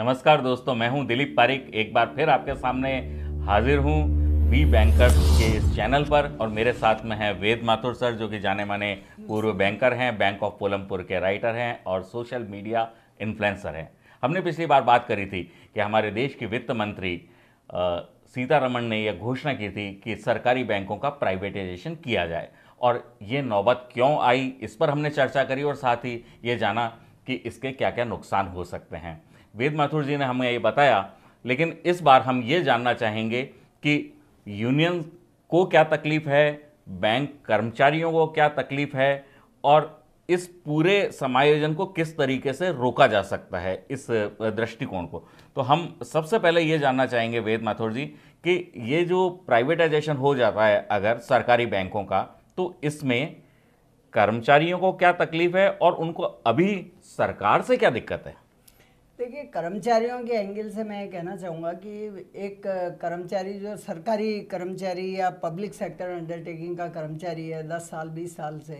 नमस्कार दोस्तों मैं हूं दिलीप पारिक एक बार फिर आपके सामने हाजिर हूं वी बैंकर के इस चैनल पर और मेरे साथ में है वेद माथुर सर जो कि जाने माने पूर्व बैंकर हैं बैंक ऑफ पोलमपुर के राइटर हैं और सोशल मीडिया इन्फ्लुएंसर हैं हमने पिछली बार बात करी थी कि हमारे देश की वित्त मंत्री सीतारमण ने यह घोषणा की थी कि सरकारी बैंकों का प्राइवेटाइजेशन किया जाए और ये नौबत क्यों आई इस पर हमने चर्चा करी और साथ ही ये जाना कि इसके क्या क्या नुकसान हो सकते हैं वेद माथुर जी ने हमें ये बताया लेकिन इस बार हम ये जानना चाहेंगे कि यूनियन को क्या तकलीफ़ है बैंक कर्मचारियों को क्या तकलीफ़ है और इस पूरे समायोजन को किस तरीके से रोका जा सकता है इस दृष्टिकोण को तो हम सबसे पहले ये जानना चाहेंगे वेद माथुर जी कि ये जो प्राइवेटाइजेशन हो जाता है अगर सरकारी बैंकों का तो इसमें कर्मचारियों को क्या तकलीफ है और उनको अभी सरकार से क्या दिक्कत है देखिए कर्मचारियों के एंगल से मैं कहना चाहूँगा कि एक कर्मचारी जो सरकारी कर्मचारी या पब्लिक सेक्टर अंडरटेकिंग का कर्मचारी है दस साल बीस साल से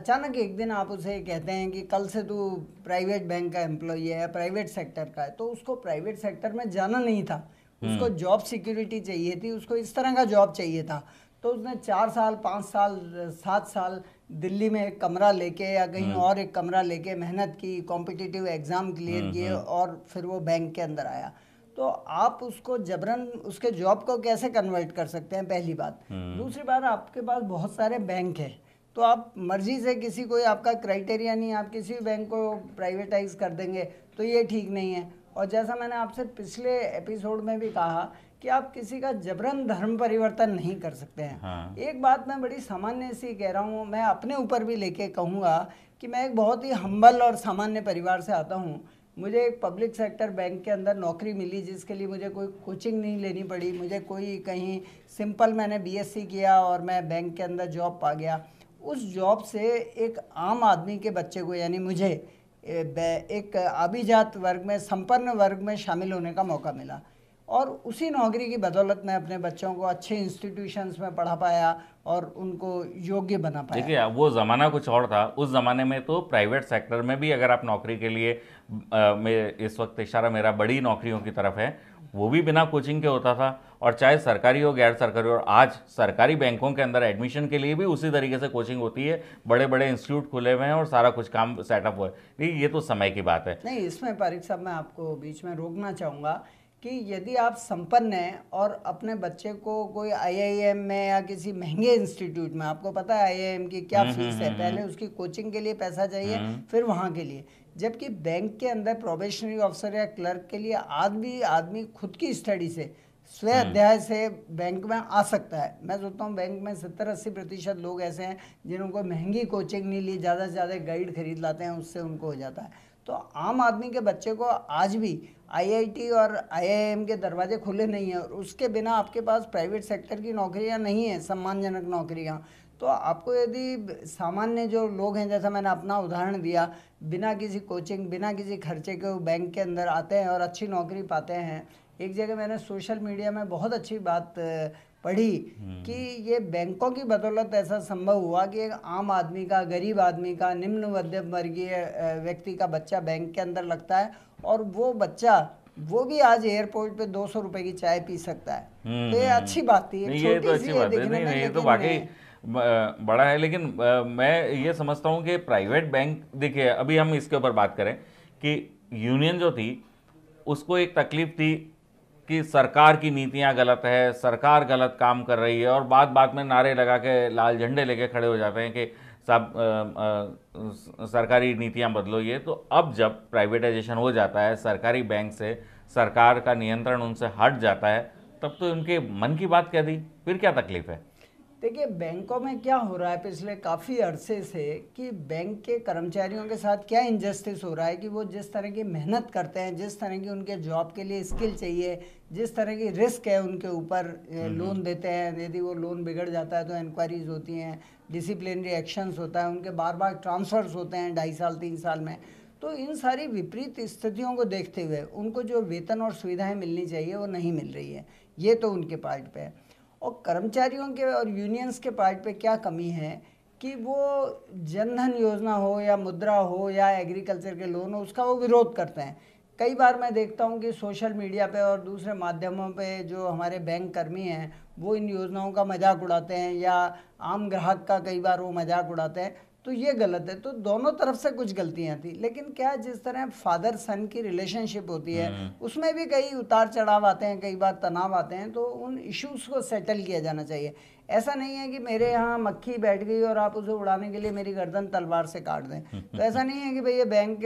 अचानक एक दिन आप उसे कहते हैं कि कल से तू प्राइवेट बैंक का एम्प्लॉई है प्राइवेट सेक्टर का है तो उसको प्राइवेट सेक्टर में जाना नहीं था हम्म। उसको जॉब सिक्योरिटी चाहिए थी उसको इस तरह का जॉब चाहिए था तो उसने चार साल पाँच साल सात साल दिल्ली में एक कमरा लेके या कहीं हम्म। और एक कमरा लेके मेहनत की कॉम्पिटिटिव एग्ज़ाम क्लियर किए हम्म। और फिर वो बैंक के अंदर आया तो आप उसको जबरन उसके जॉब को कैसे कन्वर्ट कर सकते हैं पहली बात हम्म। दूसरी बात आपके पास बहुत सारे बैंक हैं तो आप मर्जी से किसी कोई आपका क्राइटेरिया नहीं आप किसी भी बैंक को प्राइवेटाइज कर देंगे तो ये ठीक नहीं है और जैसा मैंने आपसे पिछले एपिसोड में भी कहा कि आप किसी का जबरन धर्म परिवर्तन नहीं कर सकते हैं हाँ। एक बात मैं बड़ी सामान्य सी कह रहा हूँ मैं अपने ऊपर भी लेके कहूँगा कि मैं एक बहुत ही हम्बल और सामान्य परिवार से आता हूँ मुझे एक पब्लिक सेक्टर बैंक के अंदर नौकरी मिली जिसके लिए मुझे कोई कोचिंग नहीं लेनी पड़ी मुझे कोई कहीं सिंपल मैंने बीएससी किया और मैं बैंक के अंदर जॉब पा गया उस जॉब से एक आम आदमी के बच्चे को यानी मुझे एक अभिजात वर्ग में संपन्न वर्ग में शामिल होने का मौका मिला और उसी नौकरी की बदौलत मैं अपने बच्चों को अच्छे इंस्टीट्यूशंस में पढ़ा पाया और उनको योग्य बना पाया देखिए वो ज़माना कुछ और था उस ज़माने में तो प्राइवेट सेक्टर में भी अगर आप नौकरी के लिए आ, मैं इस वक्त इशारा मेरा बड़ी नौकरियों की तरफ है वो भी बिना कोचिंग के होता था और चाहे सरकारी हो गैर सरकारी हो और आज सरकारी बैंकों के अंदर एडमिशन के लिए भी उसी तरीके से कोचिंग होती है बड़े बड़े इंस्टीट्यूट खुले हुए हैं और सारा कुछ काम सेटअप हुआ है ये तो समय की बात है नहीं इसमें परीक्षा साहब मैं आपको बीच में रोकना चाहूँगा कि यदि आप संपन्न हैं और अपने बच्चे को कोई आईआईएम में या किसी महंगे इंस्टीट्यूट में आपको पता है आईआईएम की क्या फीस हम्म, है हम्म, पहले हम्म। उसकी कोचिंग के लिए पैसा चाहिए फिर वहाँ के लिए जबकि बैंक के अंदर प्रोबेशनरी ऑफिसर या क्लर्क के लिए आज भी आदमी खुद की स्टडी से स्वय अध्याय से बैंक में आ सकता है मैं सोचता हूँ बैंक में सत्तर अस्सी प्रतिशत लोग ऐसे हैं जिनको महंगी कोचिंग नहीं ली ज़्यादा से ज़्यादा गाइड खरीद लाते हैं उससे उनको हो जाता है तो आम आदमी के बच्चे को आज भी आईआईटी और आईआईएम के दरवाजे खुले नहीं हैं और उसके बिना आपके पास प्राइवेट सेक्टर की नौकरियां नहीं हैं सम्मानजनक नौकरियां तो आपको यदि सामान्य जो लोग हैं जैसा मैंने अपना उदाहरण दिया बिना किसी कोचिंग बिना किसी खर्चे के वो बैंक के अंदर आते हैं और अच्छी नौकरी पाते हैं एक जगह मैंने सोशल मीडिया में बहुत अच्छी बात पढ़ी हम्म। कि ये बैंकों की बदौलत ऐसा संभव हुआ कि एक आम आदमी का गरीब आदमी का निम्न मध्यम वर्गीय व्यक्ति का बच्चा बैंक के अंदर लगता है और वो बच्चा वो भी आज एयरपोर्ट पे दो सौ रुपए की चाय पी सकता है हम्म, तो ये हम्म, हम्म। अच्छी बात थी ये तो अच्छी बात है नहीं ये तो बाकी तो बड़ा है लेकिन मैं ये समझता हूँ कि प्राइवेट बैंक देखिए अभी हम इसके ऊपर बात करें कि यूनियन जो थी उसको एक तकलीफ थी कि सरकार की नीतियाँ गलत है सरकार गलत काम कर रही है और बात बात में नारे लगा के लाल झंडे लेके खड़े हो जाते हैं कि साहब सरकारी नीतियां बदलो ये तो अब जब प्राइवेटाइजेशन हो जाता है सरकारी बैंक से सरकार का नियंत्रण उनसे हट जाता है तब तो उनके मन की बात कह दी फिर क्या तकलीफ है देखिए बैंकों में क्या हो रहा है पिछले काफ़ी अरसे से कि बैंक के कर्मचारियों के साथ क्या इनजस्टिस हो रहा है कि वो जिस तरह की मेहनत करते हैं जिस तरह की उनके जॉब के लिए स्किल चाहिए जिस तरह की रिस्क है उनके ऊपर लोन हम्म, हम्म। देते हैं यदि वो लोन बिगड़ जाता है तो इंक्वायरीज होती हैं डिसिप्लिनरी एक्शंस होता है उनके बार बार ट्रांसफ़र्स होते हैं ढाई साल तीन साल में तो इन सारी विपरीत स्थितियों को देखते हुए उनको जो वेतन और सुविधाएँ मिलनी चाहिए वो नहीं मिल रही है ये तो उनके पार्ट पर है और कर्मचारियों के और यूनियंस के पार्ट पे क्या कमी है कि वो जनधन योजना हो या मुद्रा हो या एग्रीकल्चर के लोन हो उसका वो विरोध करते हैं कई बार मैं देखता हूँ कि सोशल मीडिया पे और दूसरे माध्यमों पे जो हमारे बैंक कर्मी हैं वो इन योजनाओं का मजाक उड़ाते हैं या आम ग्राहक का कई बार वो मजाक उड़ाते हैं तो ये गलत है तो दोनों तरफ से कुछ गलतियां थी लेकिन क्या जिस तरह फादर सन की रिलेशनशिप होती है हम्म। उसमें भी कई उतार चढ़ाव आते हैं कई बार तनाव आते हैं तो उन इश्यूज को सेटल किया जाना चाहिए ऐसा नहीं है कि मेरे यहाँ मक्खी बैठ गई और आप उसे उड़ाने के लिए मेरी गर्दन तलवार से काट दें तो ऐसा नहीं है कि भाई ये बैंक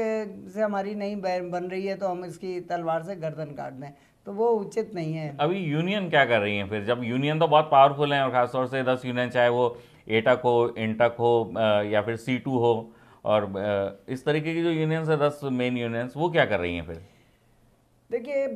से हमारी नहीं बन रही है तो हम इसकी तलवार से गर्दन काट दें तो वो उचित नहीं है अभी यूनियन क्या कर रही है फिर जब यूनियन तो बहुत पावरफुल है और खासतौर से दस यूनियन चाहे वो एटक हो इंटक हो या फिर सी टू हो और इस तरीके की जो यूनियंस है दस मेन यूनियंस वो क्या कर रही हैं फिर देखिए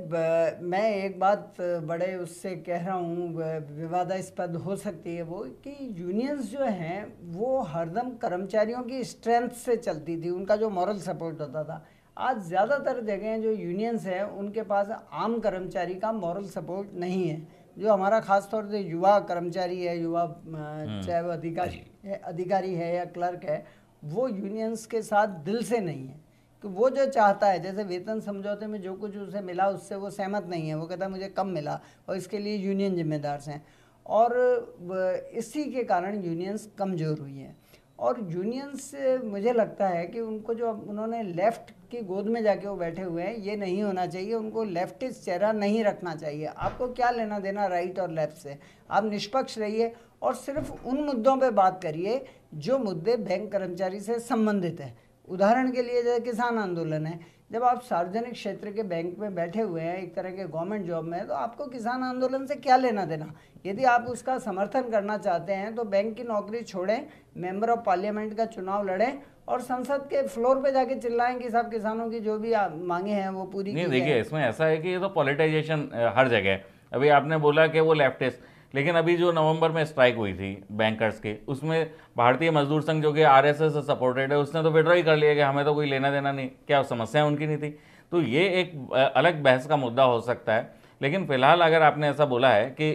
मैं एक बात बड़े उससे कह रहा हूँ विवादास्पद हो सकती है वो कि यूनियंस जो हैं वो हरदम कर्मचारियों की स्ट्रेंथ से चलती थी उनका जो मॉरल सपोर्ट होता था आज ज़्यादातर जगह जो यूनियंस हैं उनके पास आम कर्मचारी का मॉरल सपोर्ट नहीं है जो हमारा खास तौर से युवा कर्मचारी है युवा हम्म। चाहे वो अधिकारी अधिकारी है या क्लर्क है वो यूनियंस के साथ दिल से नहीं है कि वो जो चाहता है जैसे वेतन समझौते में जो कुछ उसे मिला उससे वो सहमत नहीं है वो कहता है मुझे कम मिला और इसके लिए यूनियन जिम्मेदार हैं और इसी के कारण यूनियंस कमज़ोर हुई हैं और यूनियन से मुझे लगता है कि उनको जो उन्होंने लेफ्ट की गोद में जाके वो बैठे हुए हैं ये नहीं होना चाहिए उनको लेफ्टिस्ट चेहरा नहीं रखना चाहिए आपको क्या लेना देना राइट और लेफ्ट से आप निष्पक्ष रहिए और सिर्फ उन मुद्दों पे बात करिए जो मुद्दे बैंक कर्मचारी से संबंधित हैं उदाहरण के लिए जैसे किसान आंदोलन है जब आप सार्वजनिक क्षेत्र के बैंक में बैठे हुए हैं एक तरह के गवर्नमेंट जॉब में तो आपको किसान आंदोलन से क्या लेना देना यदि आप उसका समर्थन करना चाहते हैं तो बैंक की नौकरी छोड़ें मेंबर ऑफ पार्लियामेंट का चुनाव लड़ें और संसद के फ्लोर पे जाके चिल्लाएं कि सब किसानों की जो भी मांगे हैं वो पूरी नहीं देखिए इसमें ऐसा है कि ये तो पॉलिटाइजेशन हर जगह है अभी आपने बोला कि वो लेफ्टिस्ट लेकिन अभी जो नवंबर में स्ट्राइक हुई थी बैंकर्स की उसमें भारतीय मजदूर संघ जो कि आरएसएस से सपोर्टेड है उसने तो विड्रॉ ही कर लिया कि हमें तो कोई लेना देना नहीं क्या समस्या उनकी नहीं थी तो ये एक अलग बहस का मुद्दा हो सकता है लेकिन फिलहाल अगर आपने ऐसा बोला है कि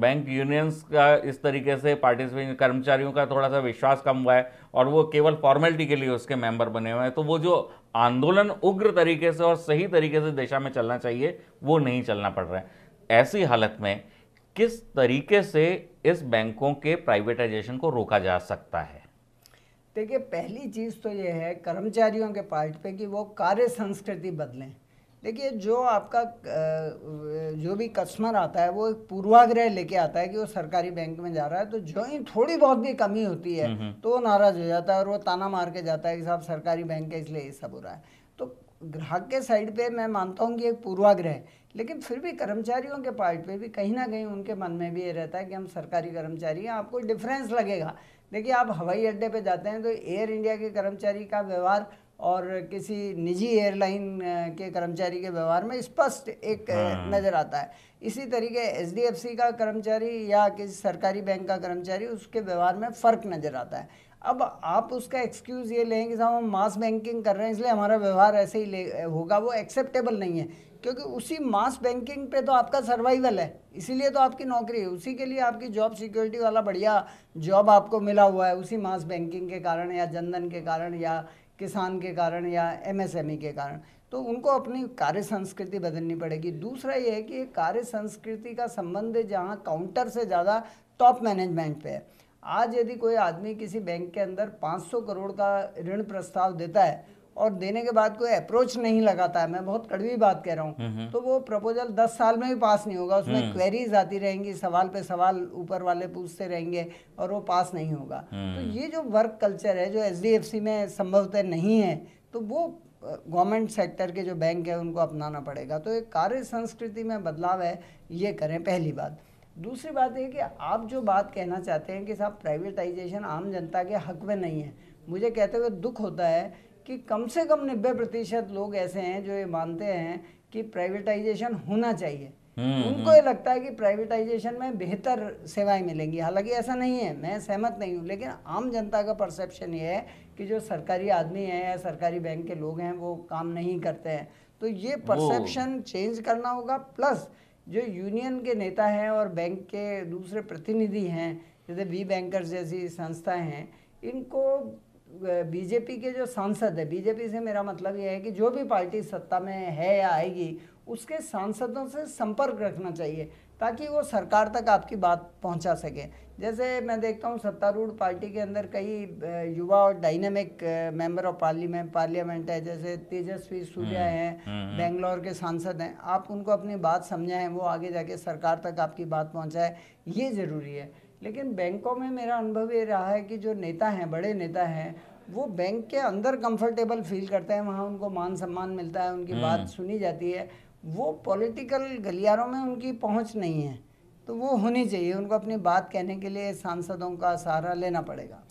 बैंक यूनियंस का इस तरीके से पार्टिसिपेट कर्मचारियों का थोड़ा सा विश्वास कम हुआ है और वो केवल फॉर्मेलिटी के लिए उसके मेंबर बने हुए हैं तो वो जो आंदोलन उग्र तरीके से और सही तरीके से दिशा में चलना चाहिए वो नहीं चलना पड़ रहा है ऐसी हालत में किस तरीके से इस बैंकों के प्राइवेटाइजेशन को रोका जा सकता है देखिए पहली चीज़ तो ये है कर्मचारियों के पार्ट पे कि वो कार्य संस्कृति बदलें देखिए जो आपका जो भी कस्टमर आता है वो एक पूर्वाग्रह लेके आता है कि वो सरकारी बैंक में जा रहा है तो जो ही थोड़ी बहुत भी कमी होती है हम्म, हम्म। तो वो नाराज़ हो जाता है और वो ताना मार के जाता है कि साहब सरकारी बैंक है इसलिए ये सब हो रहा है ग्राहक के साइड पे मैं मानता हूँ कि एक पूर्वाग्रह है लेकिन फिर भी कर्मचारियों के पार्ट पे भी कहीं ना कहीं उनके मन में भी ये रहता है कि हम सरकारी कर्मचारी हैं आपको डिफरेंस लगेगा देखिए आप हवाई अड्डे पे जाते हैं तो एयर इंडिया के कर्मचारी का व्यवहार और किसी निजी एयरलाइन के कर्मचारी के व्यवहार में स्पष्ट एक हाँ। नज़र आता है इसी तरीके एच का कर्मचारी या किसी सरकारी बैंक का कर्मचारी उसके व्यवहार में फ़र्क नज़र आता है अब आप उसका एक्सक्यूज़ ये लें कि साहब हम मास बैंकिंग कर रहे हैं इसलिए हमारा व्यवहार ऐसे ही होगा वो एक्सेप्टेबल नहीं है क्योंकि उसी मास बैंकिंग पे तो आपका सर्वाइवल है इसीलिए तो आपकी नौकरी है उसी के लिए आपकी जॉब सिक्योरिटी वाला बढ़िया जॉब आपको मिला हुआ है उसी मास बैंकिंग के कारण या जनधन के कारण या किसान के कारण या एमएसएमई e के कारण तो उनको अपनी कार्य संस्कृति बदलनी पड़ेगी दूसरा ये है कि कार्य संस्कृति का संबंध जहाँ काउंटर से ज़्यादा टॉप मैनेजमेंट पे है आज यदि कोई आदमी किसी बैंक के अंदर 500 करोड़ का ऋण प्रस्ताव देता है और देने के बाद कोई अप्रोच नहीं लगाता है मैं बहुत कड़वी बात कह रहा हूँ हम्म, हम्म। तो वो प्रपोजल दस साल में भी पास नहीं होगा उसमें क्वेरीज हम्म। आती रहेंगी सवाल पे सवाल ऊपर वाले पूछते रहेंगे और वो पास नहीं होगा तो ये जो वर्क कल्चर है जो एच में संभवतः नहीं है तो वो गवर्नमेंट सेक्टर के जो बैंक है उनको अपनाना पड़ेगा तो एक कार्य संस्कृति में बदलाव है ये करें पहली बात दूसरी बात यह कि आप जो बात कहना चाहते हैं कि साहब प्राइवेटाइजेशन आम जनता के हक में नहीं है मुझे कहते हुए दुख होता है कि कम से कम नब्बे प्रतिशत लोग ऐसे हैं जो ये मानते हैं कि प्राइवेटाइजेशन होना चाहिए हम्म, उनको हम्म। ये लगता है कि प्राइवेटाइजेशन में बेहतर सेवाएं मिलेंगी हालांकि ऐसा नहीं है मैं सहमत नहीं हूँ लेकिन आम जनता का परसेप्शन ये है कि जो सरकारी आदमी है या सरकारी बैंक के लोग हैं वो काम नहीं करते हैं तो ये परसेप्शन चेंज करना होगा प्लस जो यूनियन के नेता हैं और बैंक के दूसरे प्रतिनिधि हैं जैसे वी बैंकर्स जैसी संस्थाएं हैं इनको बीजेपी के जो सांसद है बीजेपी से मेरा मतलब यह है कि जो भी पार्टी सत्ता में है या आएगी उसके सांसदों से संपर्क रखना चाहिए ताकि वो सरकार तक आपकी बात पहुंचा सके जैसे मैं देखता हूँ सत्तारूढ़ पार्टी के अंदर कई युवा और dynamic member of parliament parliament है जैसे तेजस्वी सूर्या हम्म, हैं हम्म, हम्म। बेंगलोर के सांसद हैं आप उनको अपनी बात समझाएं वो आगे जाके सरकार तक आपकी बात पहुँचाए ये ज़रूरी है लेकिन बैंकों में मेरा अनुभव ये रहा है कि जो नेता हैं बड़े नेता हैं वो बैंक के अंदर कंफर्टेबल फील करते हैं वहाँ उनको मान सम्मान मिलता है उनकी बात सुनी जाती है वो पॉलिटिकल गलियारों में उनकी पहुँच नहीं है तो वो होनी चाहिए उनको अपनी बात कहने के लिए सांसदों का सहारा लेना पड़ेगा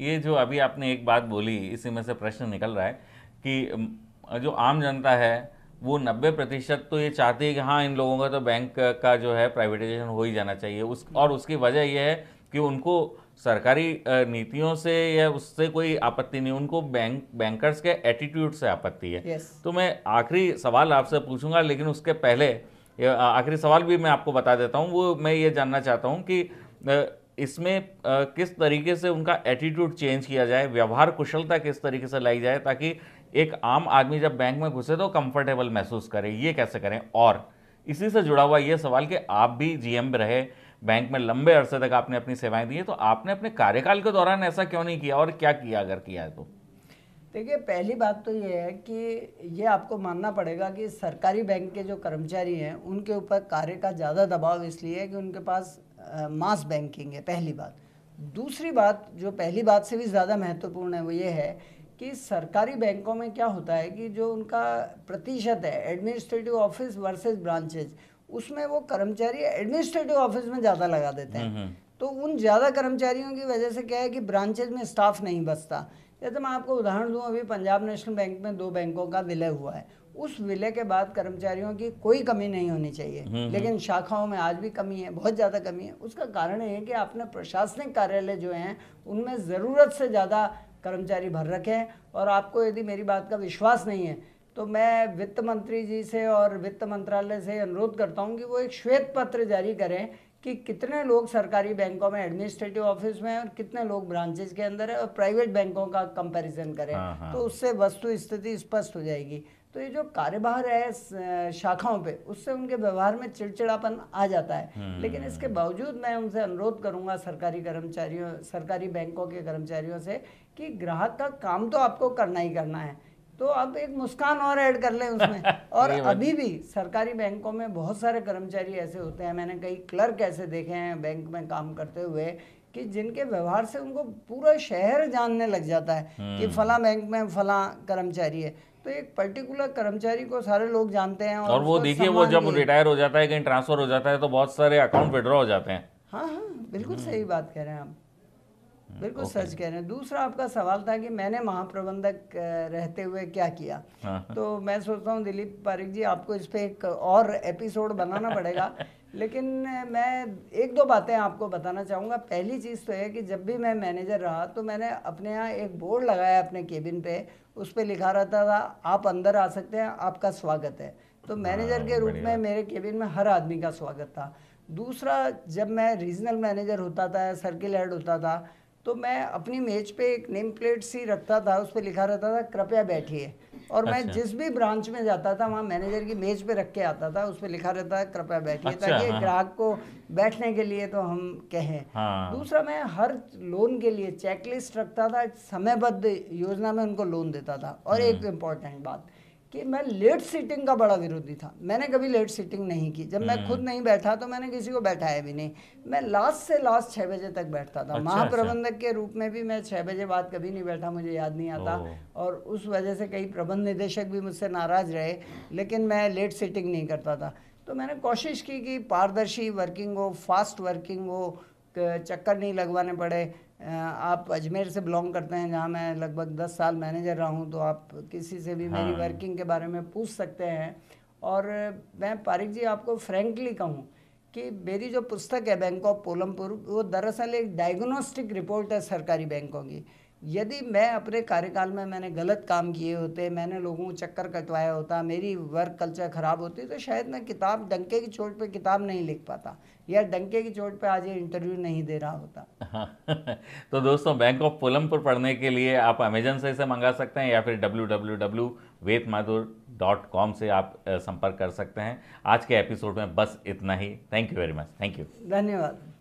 ये जो अभी आपने एक बात बोली इसी में से प्रश्न निकल रहा है कि जो आम जनता है वो 90 प्रतिशत तो ये चाहती है कि हाँ इन लोगों का तो बैंक का जो है प्राइवेटाइजेशन हो ही जाना चाहिए उस और उसकी वजह यह है कि उनको सरकारी नीतियों से या उससे कोई आपत्ति नहीं उनको बैंक बैंकर्स के एटीट्यूड से आपत्ति है yes. तो मैं आखिरी सवाल आपसे पूछूंगा लेकिन उसके पहले आखिरी सवाल भी मैं आपको बता देता हूँ वो मैं ये जानना चाहता हूँ कि इसमें किस तरीके से उनका एटीट्यूड चेंज किया जाए व्यवहार कुशलता किस तरीके से लाई जाए ताकि एक आम आदमी जब बैंक में घुसे तो कंफर्टेबल महसूस करे ये कैसे करें और इसी से जुड़ा हुआ ये सवाल कि आप भी जी एम रहे बैंक में लंबे अरसे तक आपने अपनी सेवाएं दी हैं तो आपने अपने कार्यकाल के दौरान ऐसा क्यों नहीं किया और क्या किया अगर किया है तो देखिए पहली बात तो ये है कि ये आपको मानना पड़ेगा कि सरकारी बैंक के जो कर्मचारी हैं उनके ऊपर कार्य का ज़्यादा दबाव इसलिए है कि उनके पास आ, मास बैंकिंग है पहली बात दूसरी बात जो पहली बात से भी ज़्यादा महत्वपूर्ण है वो ये है कि सरकारी बैंकों में क्या होता है कि जो उनका प्रतिशत है एडमिनिस्ट्रेटिव ऑफिस वर्सेज ब्रांचेज उसमें वो कर्मचारी एडमिनिस्ट्रेटिव ऑफिस में ज़्यादा लगा देते हैं हम्म, हम्म। तो उन ज़्यादा कर्मचारियों की वजह से क्या है कि ब्रांचेज में स्टाफ नहीं बचता जैसे तो मैं आपको उदाहरण दूँ अभी पंजाब नेशनल बैंक में दो बैंकों का विलय हुआ है उस विलय के बाद कर्मचारियों की कोई कमी नहीं होनी चाहिए हम्म, हम्म। लेकिन शाखाओं में आज भी कमी है बहुत ज़्यादा कमी है उसका कारण है कि आपने प्रशासनिक कार्यालय जो हैं उनमें ज़रूरत से ज़्यादा कर्मचारी भर रखे हैं और आपको यदि मेरी बात का विश्वास नहीं है तो मैं वित्त मंत्री जी से और वित्त मंत्रालय से अनुरोध करता हूँ कि वो एक श्वेत पत्र जारी करें कि कितने लोग सरकारी बैंकों में एडमिनिस्ट्रेटिव ऑफिस में और कितने लोग ब्रांचेज के अंदर है और प्राइवेट बैंकों का कंपैरिजन करें हाँ, हाँ। तो उससे वस्तु स्थिति स्पष्ट हो जाएगी तो ये जो कार्यभार है शाखाओं पे उससे उनके व्यवहार में चिड़चिड़ापन आ जाता है हम्म। लेकिन इसके बावजूद मैं उनसे अनुरोध करूंगा सरकारी कर्मचारियों सरकारी बैंकों के कर्मचारियों से कि ग्राहक का काम तो आपको करना ही करना है तो अब एक मुस्कान और ऐड कर लें उसमें और अभी भी सरकारी बैंकों में बहुत सारे कर्मचारी ऐसे होते हैं मैंने कई क्लर्क ऐसे देखे हैं बैंक में काम करते हुए कि जिनके व्यवहार से उनको पूरा शहर जानने लग जाता है कि हम्म। फला बैंक में फला कर्मचारी है तो एक पर्टिकुलर कर्मचारी को सारे लोग जानते हैं और, और वो देखिए वो जब रिटायर हो जाता है कहीं ट्रांसफर हो जाता है तो बहुत सारे अकाउंट विड्रॉ हो जाते हैं हाँ हाँ बिल्कुल सही बात कह रहे हैं आप बिल्कुल सच कह रहे हैं दूसरा आपका सवाल था कि मैंने महाप्रबंधक रहते हुए क्या किया हाँ। तो मैं सोचता हूँ दिलीप पारिक जी आपको इस पर एक और एपिसोड बनाना पड़ेगा लेकिन मैं एक दो बातें आपको बताना चाहूँगा पहली चीज़ तो है कि जब भी मैं मैनेजर रहा तो मैंने अपने यहाँ एक बोर्ड लगाया अपने केबिन पे उस पर लिखा रहता था आप अंदर आ सकते हैं आपका स्वागत है तो मैनेजर हाँ, के रूप में मेरे केबिन में हर आदमी का स्वागत था दूसरा जब मैं रीजनल मैनेजर होता था सर्किल हेड होता था तो मैं अपनी मेज पे एक नेम प्लेट सी रखता था उस पर लिखा रहता था कृपया बैठिए और अच्छा। मैं जिस भी ब्रांच में जाता था वहाँ मैनेजर की मेज पे रख के आता था उस पर लिखा रहता था कृपया बैठिए अच्छा, ताकि हाँ। ग्राहक को बैठने के लिए तो हम कहें हाँ। दूसरा मैं हर लोन के लिए चेकलिस्ट रखता था समयबद्ध योजना में उनको लोन देता था और एक इम्पॉर्टेंट हम्म। बात कि मैं लेट सीटिंग का बड़ा विरोधी था मैंने कभी लेट सीटिंग नहीं की जब मैं हम्म। खुद नहीं बैठा तो मैंने किसी को बैठाया भी नहीं मैं लास्ट से लास्ट छः बजे तक बैठता था अच्छा, अच्छा। महाप्रबंधक अच्छा। के रूप में भी मैं छः बजे बाद कभी नहीं बैठा मुझे याद नहीं आता और उस वजह से कई प्रबंध निदेशक भी मुझसे नाराज़ रहे लेकिन मैं लेट सीटिंग नहीं करता था तो मैंने कोशिश की कि पारदर्शी वर्किंग हो फास्ट वर्किंग हो चक्कर नहीं लगवाने पड़े आप अजमेर से बिलोंग करते हैं जहाँ मैं लगभग दस साल मैनेजर रहा हूँ तो आप किसी से भी हाँ। मेरी वर्किंग के बारे में पूछ सकते हैं और मैं पारिक जी आपको फ्रेंकली कहूँ कि मेरी जो पुस्तक है बैंक ऑफ पोलमपुर वो दरअसल एक डायग्नोस्टिक रिपोर्ट है सरकारी बैंकों की यदि मैं अपने कार्यकाल में मैंने गलत काम किए होते मैंने लोगों को चक्कर कटवाया होता मेरी वर्क कल्चर ख़राब होती तो शायद मैं किताब डंके की चोट पे किताब नहीं लिख पाता या डंके की चोट पे आज ये इंटरव्यू नहीं दे रहा होता हाँ। तो दोस्तों बैंक ऑफ पोलमपुर पढ़ने के लिए आप अमेजन से इसे मंगा सकते हैं या फिर W W W dot com से आप संपर्क कर सकते हैं आज के एपिसोड में बस इतना ही thank you very much thank you धन्यवाद